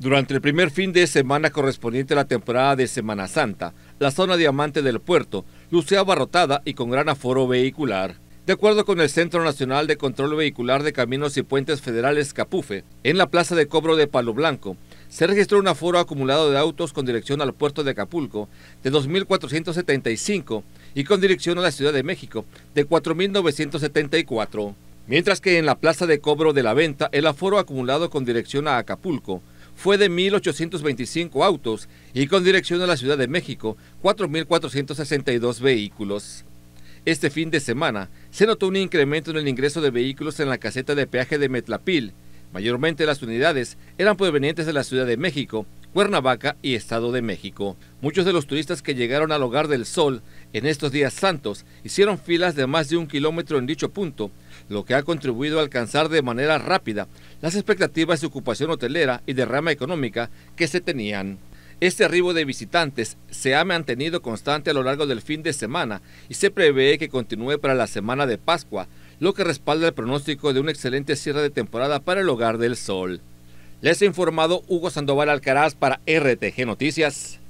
Durante el primer fin de semana correspondiente a la temporada de Semana Santa, la zona diamante del puerto lucía abarrotada y con gran aforo vehicular. De acuerdo con el Centro Nacional de Control Vehicular de Caminos y Puentes Federales Capufe, en la plaza de cobro de Palo Blanco, se registró un aforo acumulado de autos con dirección al puerto de Acapulco de 2.475 y con dirección a la Ciudad de México de 4.974. Mientras que en la plaza de cobro de la venta, el aforo acumulado con dirección a Acapulco fue de 1.825 autos y con dirección a la Ciudad de México, 4.462 vehículos. Este fin de semana se notó un incremento en el ingreso de vehículos en la caseta de peaje de Metlapil. Mayormente las unidades eran provenientes de la Ciudad de México Cuernavaca y Estado de México. Muchos de los turistas que llegaron al Hogar del Sol en estos días santos hicieron filas de más de un kilómetro en dicho punto, lo que ha contribuido a alcanzar de manera rápida las expectativas de ocupación hotelera y de rama económica que se tenían. Este arribo de visitantes se ha mantenido constante a lo largo del fin de semana y se prevé que continúe para la semana de Pascua, lo que respalda el pronóstico de una excelente cierre de temporada para el Hogar del Sol. Les ha informado Hugo Sandoval Alcaraz para RTG Noticias.